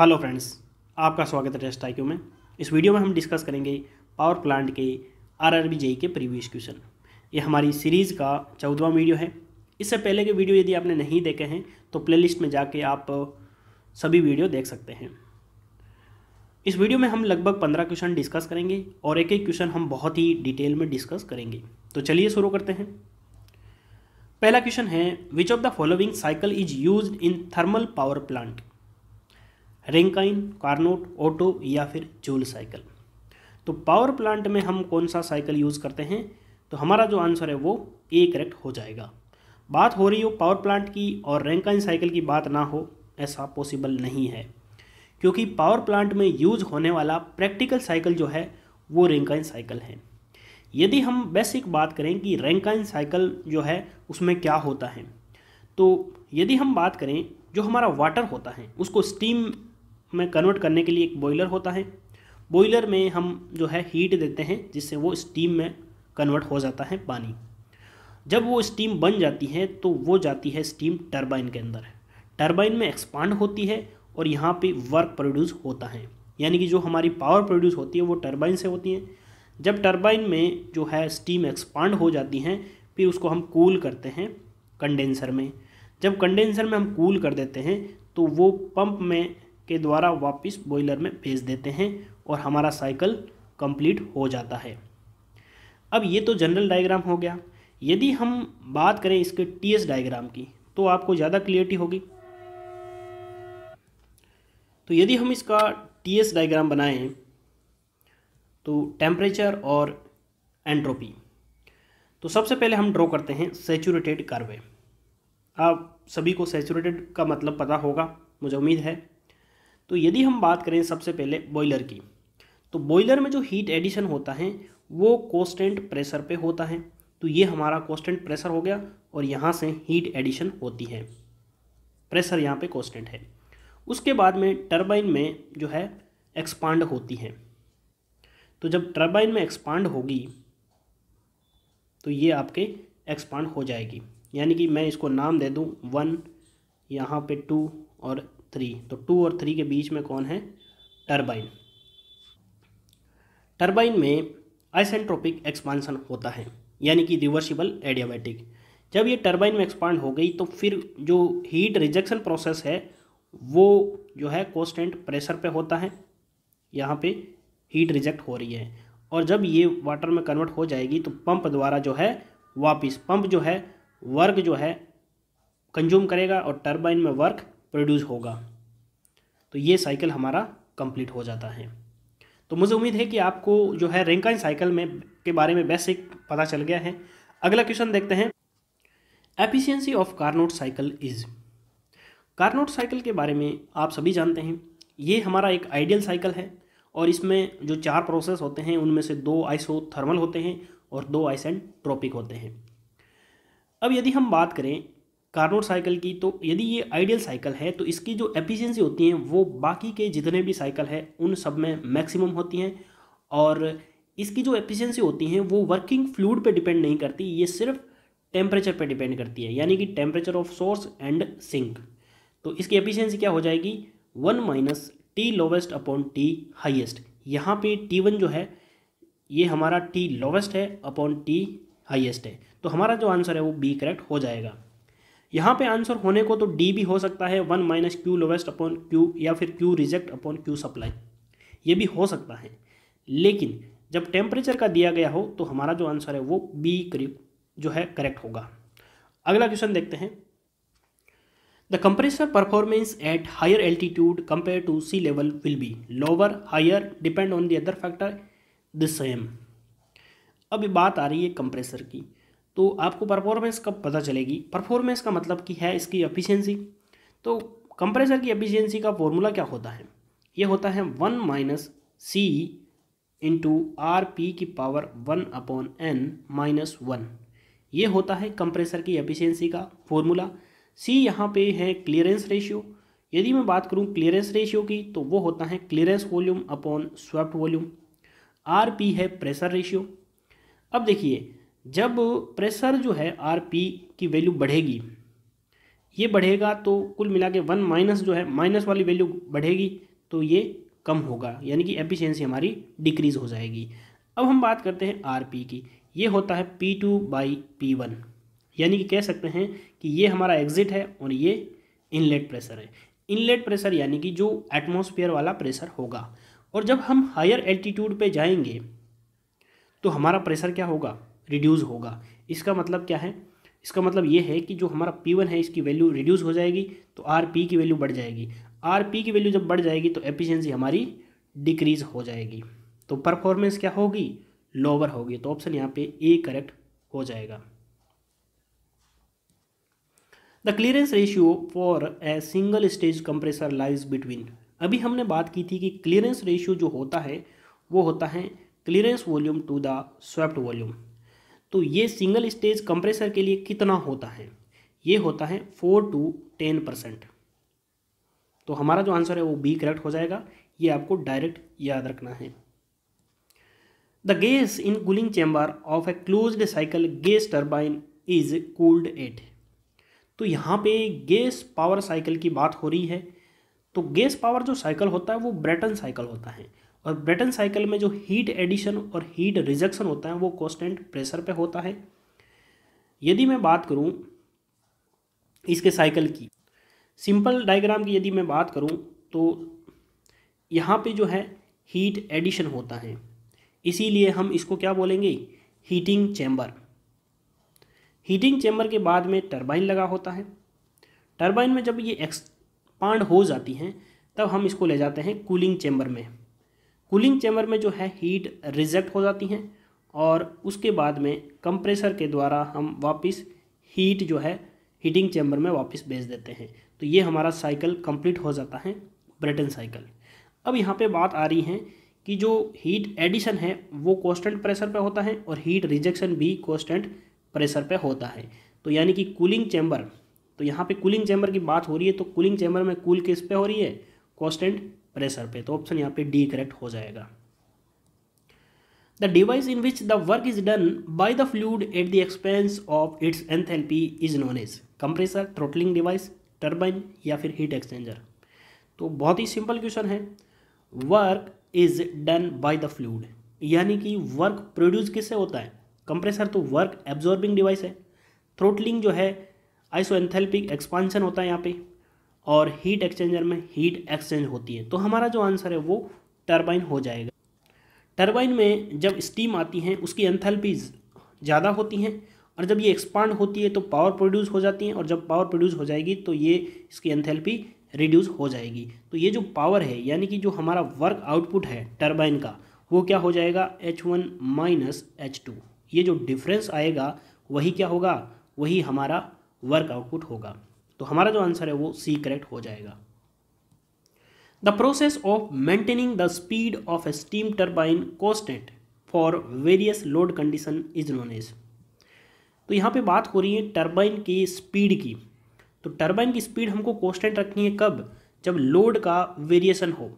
hello friends आपका स्वागत है टेस्ट आई में इस वीडियो में हम डिस्कस करेंगे पावर प्लांट के आर आर बी जेई के प्रीवियस क्वेश्चन ये हमारी सीरीज़ का चौदवा वीडियो है इससे पहले के वीडियो यदि आपने नहीं देखे हैं तो प्लेलिस्ट में जाके आप सभी वीडियो देख सकते हैं इस वीडियो में हम लगभग पंद्रह क्वेश्चन डिस्कस करेंगे और एक एक क्वेश्चन हम बहुत ही डिटेल में डिस्कस करेंगे तो चलिए शुरू करते हैं पहला क्वेश्चन है which of the following cycle is use in thermal power plant Rankine Carnot Otto या फिर जूल साइकिल तो पावर प्लांट में हम कौन सा साइकिल यूज़ करते हैं तो हमारा जो आंसर है वो ए करेक्ट हो जाएगा बात हो रही हो पावर प्लांट की और रेंकाइन साइकिल की बात ना हो ऐसा पॉसिबल नहीं है क्योंकि पावर प्लांट में यूज होने वाला प्रैक्टिकल साइकिल जो है वो रेंकाइन साइकिल है यदि हम बेसिक बात करें कि रैंकाइन साइकिल जो है उसमें क्या होता है तो यदि हम बात करें जो हमारा वाटर होता है उसको स्टीम में कन्वर्ट करने के लिए एक बॉयलर होता है बॉयलर में हम जो है हीट देते हैं जिससे वो स्टीम में कन्वर्ट हो जाता है पानी जब वो स्टीम बन जाती है तो वो जाती है स्टीम टरबाइन के अंदर टरबाइन में एक्सपांड होती है और यहाँ पे वर्क प्रोड्यूस होता है यानी कि जो हमारी पावर प्रोड्यूस होती है वो टरबाइन से होती है जब टरबाइन में जो है स्टीम एक्सपांड हो जाती हैं फिर उसको हम कूल करते हैं कंडेंसर में जब कंडेंसर में हम कूल कर देते हैं तो वो पंप में के द्वारा वापस बॉयलर में भेज देते हैं और हमारा साइकिल कंप्लीट हो जाता है अब ये तो जनरल डायग्राम हो गया यदि हम बात करें इसके टीएस डायग्राम की तो आपको ज़्यादा क्लियरिटी होगी तो यदि हम इसका टीएस डायग्राम बनाएं तो टेम्परेचर और एंट्रोपी तो सबसे पहले हम ड्रॉ करते हैं सेचूरेटेड कार्वे आप सभी को सेचूरेटेड का मतलब पता होगा मुझे उम्मीद है तो यदि हम बात करें सबसे पहले बॉयलर की तो बॉयलर में जो हीट एडिशन होता है वो कॉन्स्टेंट प्रेशर पे होता है तो ये हमारा कॉन्स्टेंट प्रेशर हो गया और यहाँ से हीट एडिशन होती है प्रेशर यहाँ पे कॉन्स्टेंट है उसके बाद में टर्बाइन में जो है एक्सपांड होती है तो जब टर्बाइन में एक्सपांड होगी तो ये आपके एक्सपांड हो जाएगी यानी कि मैं इसको नाम दे दूँ वन यहाँ पे टू और थ्री तो टू और थ्री के बीच में कौन है टर्बाइन टर्बाइन में आइसेंट्रोपिक एक्सपांसन होता है यानी कि रिवर्सिबल एडियाबैटिक जब ये टर्बाइन में एक्सपांड हो गई तो फिर जो हीट रिजेक्शन प्रोसेस है वो जो है कॉन्स्टेंट प्रेशर पे होता है यहाँ पे हीट रिजेक्ट हो रही है और जब ये वाटर में कन्वर्ट हो जाएगी तो पंप द्वारा जो है वापस पंप जो है वर्क जो है कंज्यूम करेगा और टर्बाइन में वर्क प्रोड्यूस होगा तो ये साइकिल हमारा कंप्लीट हो जाता है तो मुझे उम्मीद है कि आपको जो है रेंकाइन साइकिल में के बारे में बेसिक पता चल गया है अगला क्वेश्चन देखते हैं efficiency of Carnot cycle is Carnot cycle के बारे में आप सभी जानते हैं ये हमारा एक आइडियल साइकिल है और इसमें जो चार प्रोसेस होते हैं उनमें से दो आइसो थर्मल होते हैं और दो आइसेंट्रोपिक होते हैं अब यदि हम बात करें कार्नोट साइकिल की तो यदि ये आइडियल साइकिल है तो इसकी जो एफिशिएंसी होती है वो बाकी के जितने भी साइकिल हैं उन सब में मैक्सिमम होती हैं और इसकी जो एफिशिएंसी होती है वो वर्किंग फ्लूड पे डिपेंड नहीं करती ये सिर्फ टेम्परेचर पे डिपेंड करती है यानी कि temperature of source and sink तो इसकी एफिशियंसी क्या हो जाएगी one minus T lowest upon T highest यहाँ पर टी वन जो है ये हमारा टी लोवेस्ट है अपॉन टी हाइएस्ट है तो हमारा जो आंसर है वो बी करेक्ट हो जाएगा यहाँ पे आंसर होने को तो डी भी हो सकता है one minus Q lowest upon Q या फिर Q reject upon Q supply ये भी हो सकता है लेकिन जब टेम्परेचर का दिया गया हो तो हमारा जो आंसर है वो बी करीब जो है करेक्ट होगा अगला क्वेश्चन देखते हैं the compressor performance at higher altitude compare to sea level will be lower higher depend on the other factor the same अब बात आ रही है कंप्रेसर की तो आपको परफॉर्मेंस कब पता चलेगी परफॉर्मेंस का मतलब कि है इसकी एफिशिएंसी तो कंप्रेसर की एफिशिएंसी का फॉर्मूला क्या होता है ये होता है one minus C into R P की power one upon N minus one ये होता है कंप्रेसर की एफिशिएंसी का फॉर्मूला सी यहाँ पे है क्लियरेंस रेशियो यदि मैं बात करूँ क्लियरेंस रेशियो की तो वो होता है clearance volume upon swept volume R P है प्रेशर रेशियो अब देखिए जब प्रेशर जो है आर पी की वैल्यू बढ़ेगी ये बढ़ेगा तो कुल मिला के वन माइनस जो है माइनस वाली वैल्यू बढ़ेगी तो ये कम होगा यानी कि एफिशिएंसी हमारी डिक्रीज़ हो जाएगी अब हम बात करते हैं आर पी की ये होता है P two by P one यानी कि कह सकते हैं कि ये हमारा एग्ज़िट है और ये इनलेट प्रेशर है इनलेट प्रेशर यानी कि जो एटमोसफियर वाला प्रेशर होगा और जब हम हायर एल्टीट्यूड पर जाएंगे तो हमारा प्रेशर क्या होगा रिड्यूज़ होगा इसका मतलब क्या है इसका मतलब ये है कि जो हमारा पी वन है इसकी वैल्यू रिड्यूस हो जाएगी तो आर पी की वैल्यू बढ़ जाएगी आर पी की वैल्यू जब बढ़ जाएगी तो एफिशिएंसी हमारी डिक्रीज हो जाएगी तो परफॉर्मेंस क्या होगी लोअर होगी तो ऑप्शन यहाँ पे ए करेक्ट हो जाएगा the clearance ratio for a single stage compressor lies between अभी हमने बात की थी कि क्लियरेंस रेशियो जो होता है वो होता है clearance volume to the swept volume तो ये सिंगल स्टेज कंप्रेसर के लिए कितना होता है ये होता है फोर टू टेन परसेंट तो हमारा जो आंसर है वो बी करेक्ट हो जाएगा ये आपको डायरेक्ट याद रखना है the gas in cooling chamber of a closed cycle gas turbine is cooled at तो यहाँ पे गैस पावर साइकिल की बात हो रही है तो गैस पावर जो साइकिल होता है वो ब्रेटन साइकिल होता है और ब्रेटन साइकिल में जो हीट एडिशन और हीट रिजेक्शन होता है वो कॉन्स्टेंट प्रेशर पे होता है यदि मैं बात करूँ इसके साइकिल की सिंपल डायग्राम की यदि मैं बात करूँ तो यहाँ पे जो है हीट एडिशन होता है इसीलिए हम इसको क्या बोलेंगे हीटिंग चैम्बर हीटिंग चैम्बर के बाद में टरबाइन लगा होता है टरबाइन में जब ये एक्सपांड हो जाती हैं तब हम इसको ले जाते हैं कूलिंग चैम्बर में कूलिंग चैम्बर में जो है हीट रिजेक्ट हो जाती हैं और उसके बाद में कंप्रेसर के द्वारा हम वापस हीट जो है हीटिंग चैम्बर में वापस भेज देते हैं तो ये हमारा साइकिल कंप्लीट हो जाता है ब्रेटन साइकिल अब यहाँ पे बात आ रही है कि जो हीट एडिशन है वो कॉन्स्टेंट प्रेशर पे होता है और हीट रिजेक्शन भी कॉन्स्टेंट प्रेशर पे होता है तो यानी कि कूलिंग चैम्बर तो यहाँ पे कूलिंग चैम्बर की बात हो रही है तो कूलिंग चैम्बर में कूल किस पे हो रही है कॉन्स्टेंट प्रेशर पे तो ऑप्शन यहाँ पे डी करेक्ट हो जाएगा the device in which the work is done by the fluid at the expense of its enthalpy is known as compressor throttling device turbine या फिर हीट एक्सचेंजर तो बहुत ही सिंपल क्वेश्चन है work is done by the fluid यानी कि work produce किससे होता है कंप्रेसर तो वर्क एब्जॉर्बिंग डिवाइस है थ्रोटलिंग जो है आइसो एक्सपांशन होता है यहाँ पे और हीट एक्सचेंजर में हीट एक्सचेंज होती है तो हमारा जो आंसर है वो टर्बाइन हो जाएगा टर्बाइन में जब स्टीम आती हैं उसकी एंथेल्पी ज़्यादा होती हैं और जब ये एक्सपांड होती है तो पावर प्रोड्यूस हो जाती है और जब पावर प्रोड्यूस हो जाएगी तो ये इसकी एंथैल्पी रिड्यूस हो जाएगी तो ये जो पावर है यानी कि जो हमारा वर्क आउटपुट है टर्बाइन का वो क्या हो जाएगा H one minus H two ये जो डिफरेंस आएगा वही क्या होगा वही हमारा वर्क आउटपुट होगा तो हमारा जो आंसर है वो सी करेक्ट हो जाएगा the process of maintaining the speed of a steam turbine constant for various load condition is known as तो यहाँ पे बात हो रही है टर्बाइन की स्पीड की तो टर्बाइन की स्पीड हमको कॉन्स्टेंट रखनी है कब जब लोड का वेरिएशन हो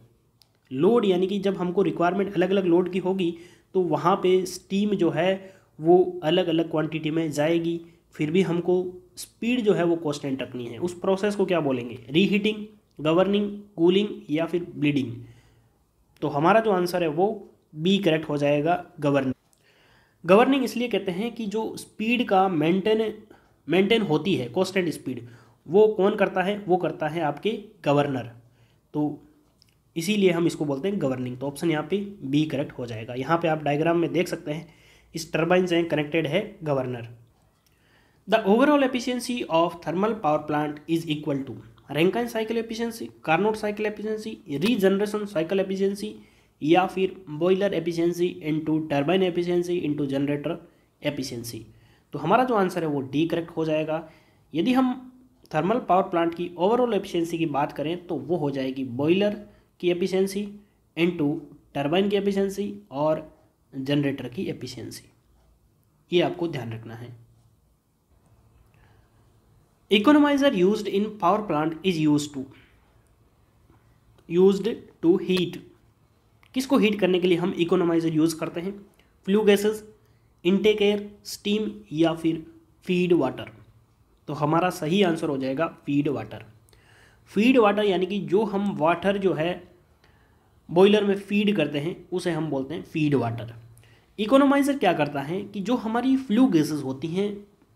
लोड यानी कि जब हमको रिक्वायरमेंट अलग अलग लोड की होगी तो वहाँ पे स्टीम जो है वो अलग अलग क्वांटिटी में जाएगी फिर भी हमको स्पीड जो है वो कॉन्स्टेंट रखनी है उस प्रोसेस को क्या बोलेंगे रीहीटिंग गवर्निंग कूलिंग या फिर ब्लीडिंग तो हमारा जो आंसर है वो बी करेक्ट हो जाएगा गवर्निंग गवर्निंग इसलिए कहते हैं कि जो स्पीड का मेंटेन मेंटेन होती है कॉन्स्टेंट स्पीड वो कौन करता है वो करता है आपके गवर्नर तो इसीलिए हम इसको बोलते हैं गवर्निंग तो ऑप्शन यहाँ पे बी करेक्ट हो जाएगा यहाँ पे आप डायग्राम में देख सकते हैं इस टर्बाइन से कनेक्टेड है governor The overall efficiency of thermal power plant is equal to Rankine cycle efficiency, Carnot cycle efficiency, regeneration cycle efficiency या फिर boiler efficiency into turbine efficiency into generator efficiency तो हमारा जो आंसर है वो D correct हो जाएगा यदि हम थर्मल पावर प्लांट की ओवरऑल एफिशिएंसी की बात करें तो वो हो जाएगी बॉयलर की एफिशिएंसी इनटू टर्बाइन की एफिशिएंसी और जनरेटर की एफिशिएंसी ये आपको ध्यान रखना है economizer used in power plant is used to used to heat किसको हीट करने के लिए हम इकोनोमाइजर यूज़ करते हैं flue gases intake air steam या फिर फीड वाटर तो हमारा सही आंसर हो जाएगा फीड वाटर फीड वाटर यानी कि जो हम वाटर जो है बॉयलर में फीड करते हैं उसे हम बोलते हैं फीड वाटर इकोनोमाइज़र क्या करता है कि जो हमारी फ्लू गैसेस होती हैं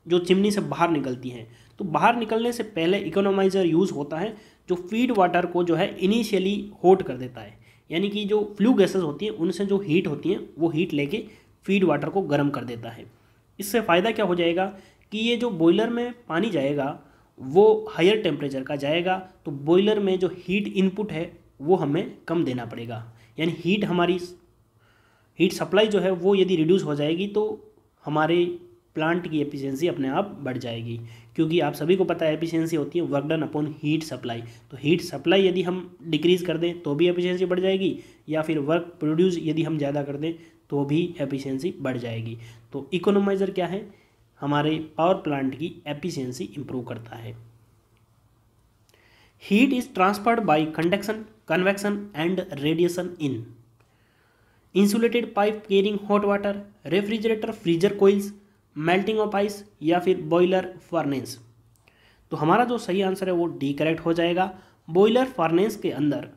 जो चिमनी से बाहर निकलती हैं तो बाहर निकलने से पहले इकोनोमाइज़र यूज़ होता है जो फीड वाटर को जो है इनिशियली होट कर देता है यानी कि जो फ्लू गैसेस होती हैं उनसे जो हीट होती हैं वो हीट लेके फीड वाटर को गर्म कर देता है इससे फ़ायदा क्या हो जाएगा कि ये जो बॉयलर में पानी जाएगा वो हायर टेम्परेचर का जाएगा तो बॉयलर में जो हीट इनपुट है वो हमें कम देना पड़ेगा यानी हीट हमारी हीट सप्लाई जो है वो यदि रिड्यूस हो जाएगी तो हमारे प्लांट की एफिशिएंसी अपने आप बढ़ जाएगी क्योंकि आप सभी को पता है एफिशिएंसी होती है work done upon heat supply तो हीट सप्लाई यदि हम डिक्रीज़ कर दें तो भी एफिशिएंसी बढ़ जाएगी या फिर वर्क प्रोड्यूस यदि हम ज़्यादा कर दें तो भी एफिशिएंसी बढ़ जाएगी तो इकोनोमाइज़र क्या है हमारे पावर प्लांट की एफिशियंसी इम्प्रूव करता है heat is transferred by conduction convection and radiation in insulated pipe carrying hot water refrigerator freezer coils melting of ice या फिर बॉयलर फर्नेस तो हमारा जो सही आंसर है वो डी करेक्ट हो जाएगा बॉयलर फर्नेस के अंदर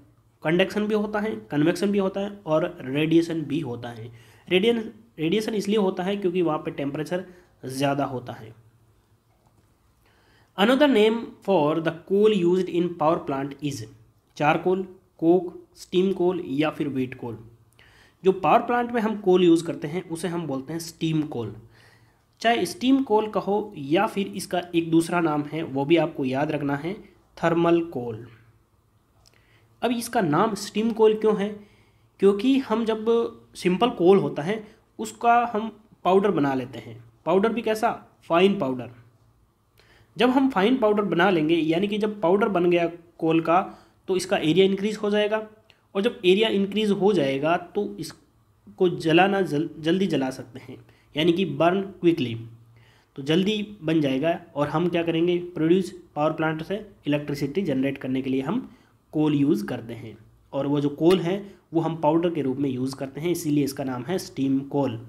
कंडक्शन भी होता है कन्वेक्शन भी होता है और रेडिएशन भी होता है रेडियन रेडिएशन इसलिए होता है क्योंकि वहाँ पे टेम्परेचर ज़्यादा होता है another name for the coal use in power plant is charcoal coke steam coal या फिर वीट कोल जो पावर प्लांट में हम कोल यूज़ करते हैं उसे हम बोलते हैं स्टीम कोल चाहे स्टीम कोल कहो या फिर इसका एक दूसरा नाम है वो भी आपको याद रखना है थर्मल कोल अब इसका नाम स्टीम कोल क्यों है क्योंकि हम जब सिंपल कोल होता है उसका हम पाउडर बना लेते हैं पाउडर भी कैसा फाइन पाउडर जब हम फाइन पाउडर बना लेंगे यानी कि जब पाउडर बन गया कोल का तो इसका एरिया इंक्रीज़ हो जाएगा और जब एरिया इंक्रीज़ हो जाएगा तो इसको जलाना जल, जल्दी जला सकते हैं यानी कि बर्न क्विकली तो जल्दी बन जाएगा और हम क्या करेंगे प्रोड्यूस पावर प्लांट से इलेक्ट्रिसिटी जनरेट करने के लिए हम कोल यूज़ करते हैं और वो जो कोल है वो हम पाउडर के रूप में यूज़ करते हैं इसीलिए इसका नाम है steam coal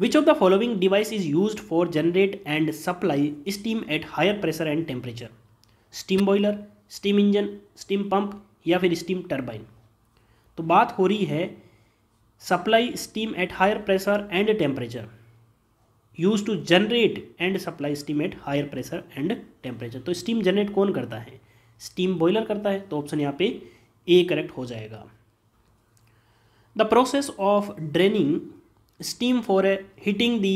which of the following device is use for generate and supply steam at higher pressure and temperature steam boiler steam engine steam pump या फिर स्टीम टर्बाइन तो बात हो रही है supply steam at higher pressure and temperature use to generate and supply steam at higher pressure and temperature तो steam generate कौन करता है स्टीम बॉयलर करता है तो ऑप्शन यहाँ पे ए करेक्ट हो जाएगा the process of draining steam for heating the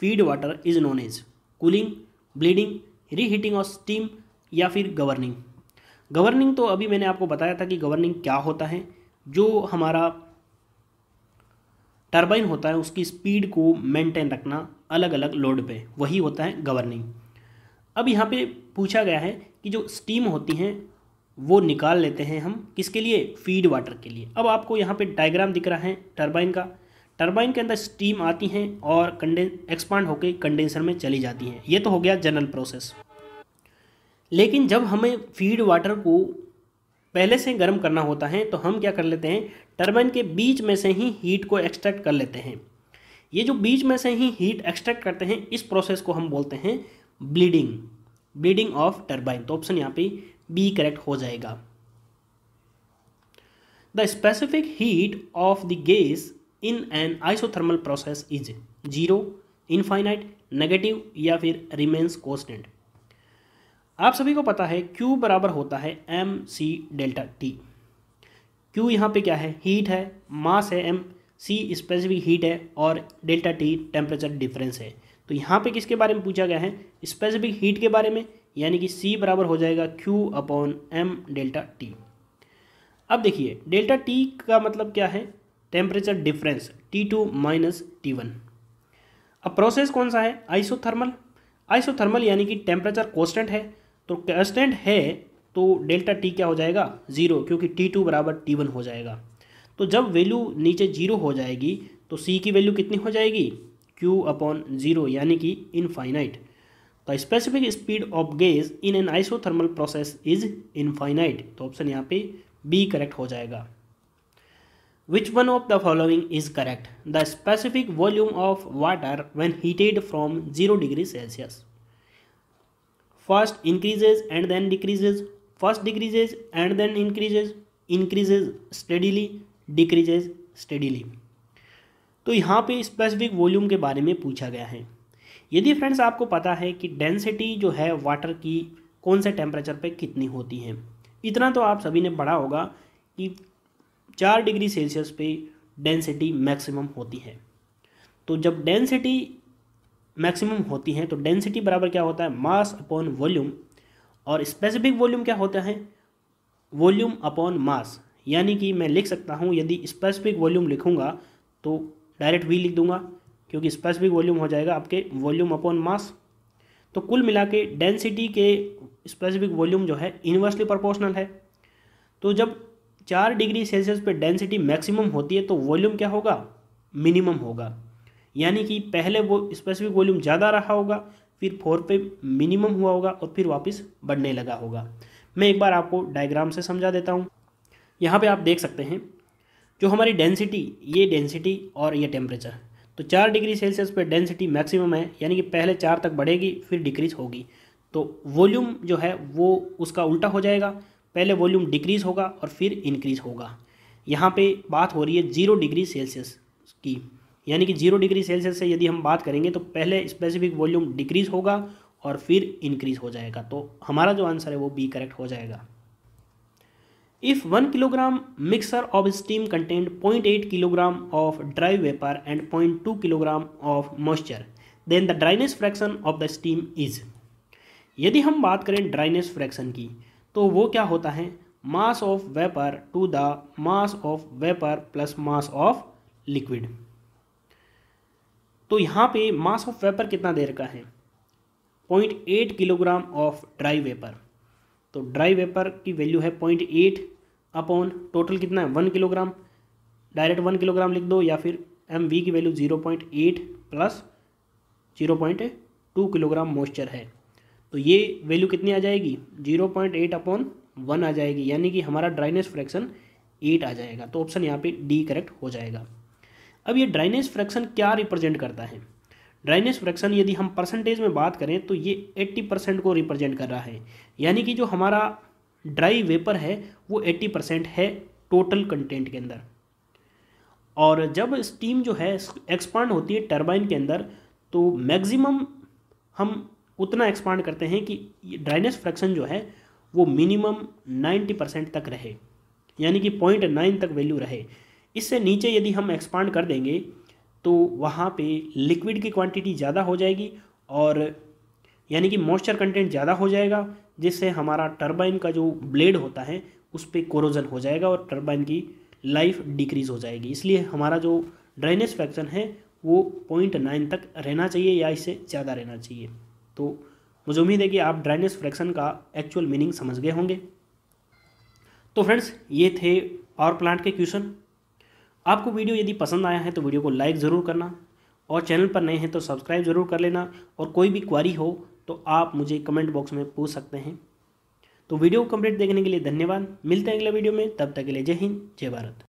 feed water is known as cooling bleeding reheating of steam या फिर गवर्निंग गवर्निंग तो अभी मैंने आपको बताया था कि गवर्निंग क्या होता है जो हमारा टरबाइन होता है उसकी स्पीड को मेंटेन रखना अलग अलग लोड पे वही होता है गवर्निंग अब यहाँ पे पूछा गया है कि जो स्टीम होती हैं वो निकाल लेते हैं हम किसके लिए फीड वाटर के लिए अब आपको यहाँ पे डायग्राम दिख रहा है टरबाइन का टरबाइन के अंदर स्टीम आती हैं और कंडें एक्सपांड होकर कंडेंसर में चली जाती हैं ये तो हो गया जनरल प्रोसेस लेकिन जब हमें फीड वाटर को पहले से गर्म करना होता है तो हम क्या कर लेते हैं टर्बाइन के बीच में से ही हीट को एक्सट्रैक्ट कर लेते हैं ये जो बीच में से ही हीट एक्सट्रैक्ट करते हैं इस प्रोसेस को हम बोलते हैं ब्लीडिंग ब्लीडिंग ऑफ टर्बाइन तो ऑप्शन यहाँ पे बी करेक्ट हो जाएगा the specific heat of the gas in an isothermal process is zero infinite negative या फिर रिमेन्स कॉन्स्टेंट आप सभी को पता है क्यू बराबर होता है M C delta T Q यहाँ पे क्या है हीट है मास है एम सी स्पेसिफिक हीट है और डेल्टा टी टेम्परेचर डिफरेंस है तो यहाँ पे किसके बारे में पूछा गया है स्पेसिफिक हीट के बारे में यानी कि सी बराबर हो जाएगा Q upon M delta T अब देखिए डेल्टा टी का मतलब क्या है temperature difference T two minus T one अब प्रोसेस कौन सा है आइसोथर्मल आइसोथर्मल यानी कि टेम्परेचर कॉन्स्टेंट है तो कॉन्स्टेंट है तो डेल्टा टी क्या हो जाएगा ज़ीरो क्योंकि टी टू बराबर टी वन हो जाएगा तो जब वैल्यू नीचे जीरो हो जाएगी तो सी की वैल्यू कितनी हो जाएगी क्यू अपॉन ज़ीरो यानी कि infinite the specific speed of gas in an isothermal process is infinite तो ऑप्शन तो यहाँ पे बी करेक्ट हो जाएगा which one of the following is correct the specific volume of water when heated from zero degree Celsius first increases and then decreases first decreases and then increases increases steadily decreases steadily तो यहाँ पे specific volume के बारे में पूछा गया है यदि फ्रेंड्स आपको पता है कि डेंसिटी जो है वाटर की कौन से टेम्परेचर पे कितनी होती है इतना तो आप सभी ने पढ़ा होगा कि चार डिग्री सेल्सियस पे डेंसिटी मैक्सिमम होती है तो जब डेंसिटी मैक्सिमम होती है तो डेंसिटी बराबर क्या होता है मास अपॉन वॉल्यूम और स्पेसिफिक वॉल्यूम क्या होता है वॉल्यूम अपॉन मास यानी कि मैं लिख सकता हूँ यदि स्पेसिफिक वॉल्यूम लिखूँगा तो डायरेक्ट वी लिख दूंगा क्योंकि स्पेसिफिक वॉल्यूम हो जाएगा आपके वॉल्यूम अपॉन मास तो कुल मिला के डेंसिटी के स्पेसिफिक वॉल्यूम जो है इन्वर्सली प्रोपोर्शनल है तो जब चार डिग्री सेल्सियस पे डेंसिटी मैक्सिमम होती है तो वॉल्यूम क्या होगा मिनिमम होगा यानी कि पहले वो स्पेसिफिक वॉल्यूम ज़्यादा रहा होगा फिर फोर पे मिनिमम हुआ होगा और फिर वापस बढ़ने लगा होगा मैं एक बार आपको डायग्राम से समझा देता हूँ यहाँ पे आप देख सकते हैं जो हमारी डेंसिटी ये डेंसिटी और ये टेम्परेचर तो चार डिग्री सेल्सियस पे डेंसिटी मैक्सिमम है यानी कि पहले चार तक बढ़ेगी फिर डिक्रीज होगी तो वॉल्यूम जो है वो उसका उल्टा हो जाएगा पहले वॉल्यूम डिक्रीज़ होगा और फिर इंक्रीज़ होगा यहाँ पे बात हो रही है ज़ीरो डिग्री सेल्सियस की यानी कि जीरो डिग्री सेल्सियस से यदि हम बात करेंगे तो पहले स्पेसिफिक वॉल्यूम डिक्रीज होगा और फिर इंक्रीज हो जाएगा तो हमारा जो आंसर है वो बी करेक्ट हो जाएगा if one kilogram mixer of steam content point eight kilogram of dry vapour and point two kilogram of moisture then the dryness fraction of the steam is यदि हम बात करें ड्राइनेस फ्रैक्शन की तो वो क्या होता है mass of vapour to the mass of vapour plus mass of liquid तो यहाँ पे मास ऑफ वेपर कितना देर का है point eight kilogram of dry vapour तो ड्राई वेपर की वैल्यू है पॉइंट एट अपॉन टोटल कितना है one kilogram direct one kilogram लिख दो या फिर एम वी की value zero point eight plus zero point two kilogram moisture है तो ये वैल्यू कितनी आ जाएगी zero point eight upon one आ जाएगी यानी कि हमारा ड्राइनेस फ्रैक्शन एट आ जाएगा तो ऑप्शन यहाँ पे डी करेक्ट हो जाएगा अब ये ड्राइनेस फ्रैक्शन क्या रिप्रेजेंट करता है ड्राइनेस फ्रैक्शन यदि हम परसेंटेज में बात करें तो ये 80 परसेंट को रिप्रेजेंट कर रहा है यानी कि जो हमारा ड्राई वेपर है वो 80 परसेंट है टोटल कंटेंट के अंदर और जब स्टीम जो है एक्सपांड होती है टर्बाइन के अंदर तो मैक्सिमम हम उतना एक्सपांड करते हैं कि ड्राइनेस फ्रैक्शन जो है वो मिनिमम 90 परसेंट तक रहे यानी कि पॉइंट नाइन तक वैल्यू रहे इससे नीचे यदि हम एक्सपांड कर देंगे तो वहाँ पे लिक्विड की क्वांटिटी ज़्यादा हो जाएगी और यानी कि मॉइस्चर कंटेंट ज़्यादा हो जाएगा जिससे हमारा टर्बाइन का जो ब्लेड होता है उस पर कोरोजन हो जाएगा और टर्बाइन की लाइफ डिक्रीज़ हो जाएगी इसलिए हमारा जो ड्रेनेज फ्रैक्शन है वो पॉइंट नाइन तक रहना चाहिए या इससे ज़्यादा रहना चाहिए तो मुझे उम्मीद है कि आप ड्राइनेस फ्रैक्शन का एक्चुअल मीनिंग समझ गए होंगे तो फ्रेंड्स ये थे पावर प्लांट के क्वेश्चन आपको वीडियो यदि पसंद आया है तो वीडियो को लाइक ज़रूर करना और चैनल पर नए हैं तो सब्सक्राइब ज़रूर कर लेना और कोई भी क्वारी हो तो आप मुझे कमेंट बॉक्स में पूछ सकते हैं तो वीडियो को कंप्लीट देखने के लिए धन्यवाद मिलते हैं अगले वीडियो में तब तक के लिए जय हिंद जय भारत